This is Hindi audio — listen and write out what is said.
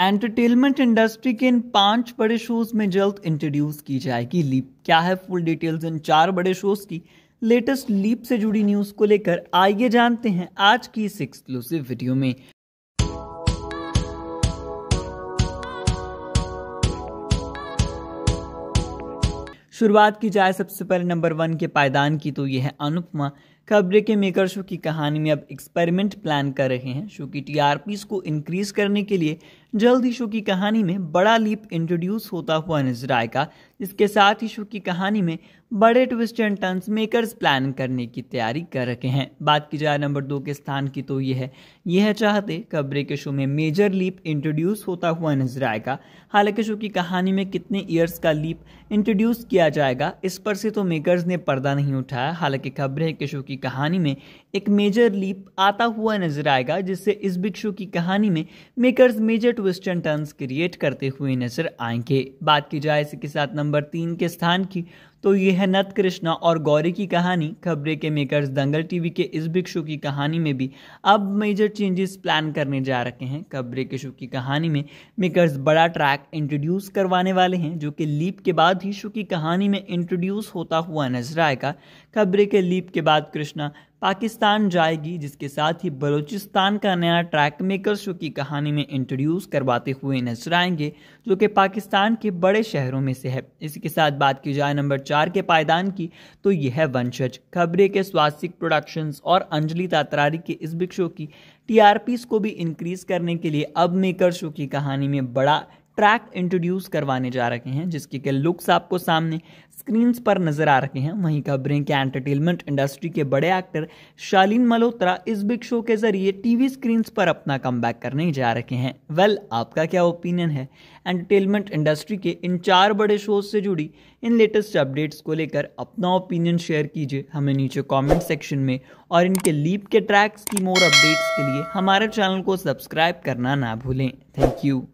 एंटरटेनमेंट इंडस्ट्री के इन पांच बड़े शोज में जल्द इंट्रोड्यूस की जाएगी लीप क्या है फुल डिटेल्स इन चार बड़े शोज की लेटेस्ट लीप से जुड़ी न्यूज को लेकर आइए जानते हैं आज की इस एक्सक्लूसिव वीडियो में शुरुआत की जाए सबसे पहले नंबर वन के पायदान की तो यह है अनुपमा खबरे के मेकर शो की कहानी में अब एक्सपेरिमेंट प्लान कर रहे हैं शो की टीआरपीस को इंक्रीज करने के लिए जल्द ही शो की कहानी में बड़ा लीप इंट्रोड्यूस होता हुआ नजर आएगा जिसके साथ ही शो की कहानी में बड़े twist and turns makers plan करने की तैयारी कर रखे हैं बात की जाए नंबर दो के स्थान की तो यह है यह है चाहते खबरे के शो में मेजर लीप इंट्रोड्यूस होता हुआ नजर आएगा हालांकि शो की कहानी में कितने ईयर्स का लीप इंट्रोड्यूस किया जाएगा इस पर से तो मेकर्स ने पर्दा नहीं उठाया हालांकि खबरे के शो की कहानी में एक मेजर लीप आता हुआ नजर आएगा जिससे इस बिग शो की कहानी में makers major twist and turns create करते हुए नजर आएंगे बात की जाए इसके साथ नंबर तीन के स्थान की तो ये है नत कृष्णा और गौरी की कहानी खबरें के मेकर्स दंगल टीवी के इस बिग शो की कहानी में भी अब मेजर चेंजेस प्लान करने जा रखे हैं खबरें के शो की कहानी में मेकर्स बड़ा ट्रैक इंट्रोड्यूस करवाने वाले हैं जो कि लीप के बाद ही शो की कहानी में इंट्रोड्यूस होता हुआ नजर आएगा खबरें के लीप के बाद कृष्णा पाकिस्तान जाएगी जिसके साथ ही बलूचिस्तान का नया ट्रैक मेकर शो की कहानी में इंट्रोड्यूस करवाते हुए नजर आएंगे जो कि पाकिस्तान के बड़े शहरों में से है इसी के साथ बात की जाए नंबर चार के पायदान की तो यह है वंशज खबरे के स्वास्थ्य प्रोडक्शंस और अंजलि तात्रारी के इस बिग शो की टीआरपीस को भी इंक्रीज करने के लिए अब मेकर शो की कहानी में बड़ा ट्रैक इंट्रोड्यूस करवाने जा रहे हैं जिसके के लुक्स आपको सामने स्क्रीन्स पर नजर आ रहे हैं वहीं खबरें कि एंटरटेनमेंट इंडस्ट्री के बड़े एक्टर शालीन मल्होत्रा इस बिग शो के जरिए टीवी स्क्रीन्स पर अपना कम करने जा रहे हैं वेल well, आपका क्या ओपिनियन है एंटरटेनमेंट इंडस्ट्री के इन चार बड़े शोज से जुड़ी इन लेटेस्ट अपडेट्स को लेकर अपना ओपिनियन शेयर कीजिए हमें नीचे कमेंट सेक्शन में और इनके लीप के ट्रैक्स की मोर अपडेट्स के लिए हमारे चैनल को सब्सक्राइब करना ना भूलें थैंक यू